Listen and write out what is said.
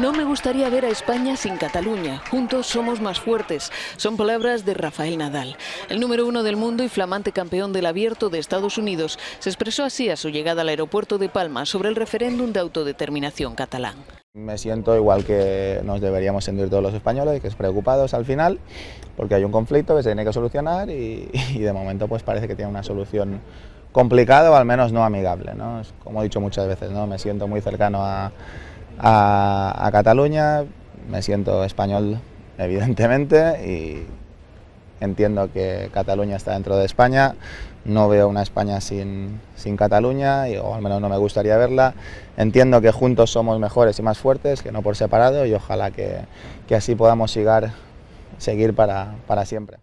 No me gustaría ver a España sin Cataluña. Juntos somos más fuertes. Son palabras de Rafael Nadal. El número uno del mundo y flamante campeón del abierto de Estados Unidos se expresó así a su llegada al aeropuerto de Palma sobre el referéndum de autodeterminación catalán. Me siento igual que nos deberíamos sentir todos los españoles, que es preocupados al final, porque hay un conflicto que se tiene que solucionar y, de momento pues parece que tiene una solución complicada o al menos no amigable. Como he dicho muchas veces, ¿no? me siento muy cercano a a, Cataluña, me siento español evidentemente y entiendo que Cataluña está dentro de España, no veo una España sin, Cataluña, y, o al menos no me gustaría verla, entiendo que juntos somos mejores y más fuertes, que no por separado, y ojalá que, así podamos llegar, seguir para siempre.